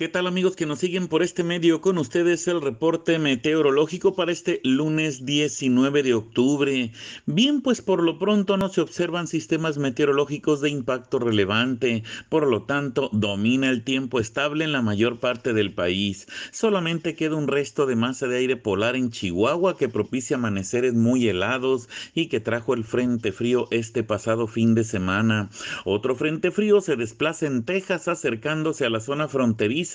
¿Qué tal amigos que nos siguen por este medio? Con ustedes el reporte meteorológico para este lunes 19 de octubre. Bien, pues por lo pronto no se observan sistemas meteorológicos de impacto relevante, por lo tanto domina el tiempo estable en la mayor parte del país. Solamente queda un resto de masa de aire polar en Chihuahua que propicia amaneceres muy helados y que trajo el frente frío este pasado fin de semana. Otro frente frío se desplaza en Texas acercándose a la zona fronteriza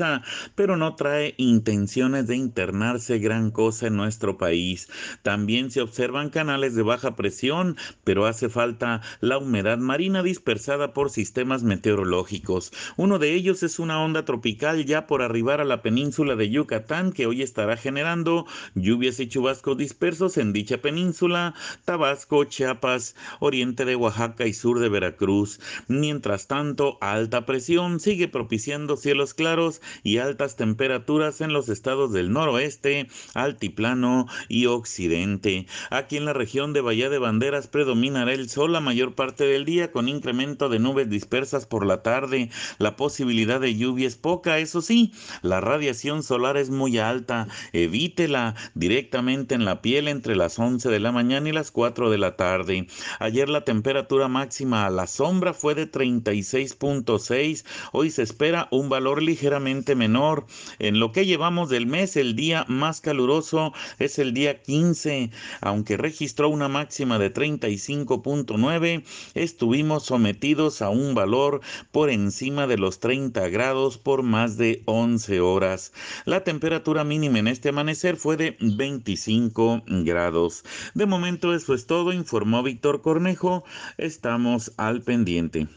pero no trae intenciones de internarse gran cosa en nuestro país. También se observan canales de baja presión, pero hace falta la humedad marina dispersada por sistemas meteorológicos. Uno de ellos es una onda tropical ya por arribar a la península de Yucatán que hoy estará generando lluvias y chubascos dispersos en dicha península, Tabasco, Chiapas, oriente de Oaxaca y sur de Veracruz. Mientras tanto, alta presión sigue propiciando cielos claros y altas temperaturas en los estados del noroeste, altiplano y occidente. Aquí en la región de Bahía de Banderas predominará el sol la mayor parte del día con incremento de nubes dispersas por la tarde. La posibilidad de lluvia es poca, eso sí, la radiación solar es muy alta. Evítela directamente en la piel entre las 11 de la mañana y las 4 de la tarde. Ayer la temperatura máxima a la sombra fue de 36.6. Hoy se espera un valor ligeramente menor. En lo que llevamos del mes, el día más caluroso es el día 15, aunque registró una máxima de 35.9, estuvimos sometidos a un valor por encima de los 30 grados por más de 11 horas. La temperatura mínima en este amanecer fue de 25 grados. De momento eso es todo, informó Víctor Cornejo. Estamos al pendiente.